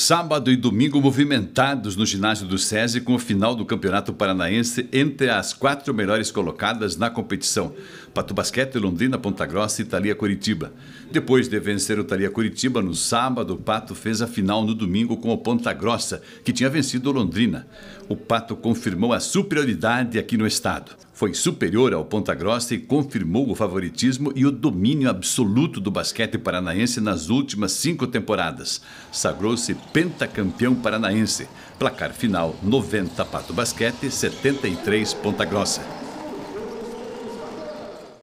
Sábado e domingo movimentados no ginásio do SESI com o final do Campeonato Paranaense entre as quatro melhores colocadas na competição. Pato Basquete, Londrina, Ponta Grossa e Italia Curitiba. Depois de vencer o Italia Curitiba no sábado, o Pato fez a final no domingo com o Ponta Grossa, que tinha vencido o Londrina. O Pato confirmou a superioridade aqui no estado foi superior ao Ponta Grossa e confirmou o favoritismo e o domínio absoluto do basquete paranaense nas últimas cinco temporadas. Sagrou-se pentacampeão paranaense. Placar final 90 Pato Basquete, 73 Ponta Grossa.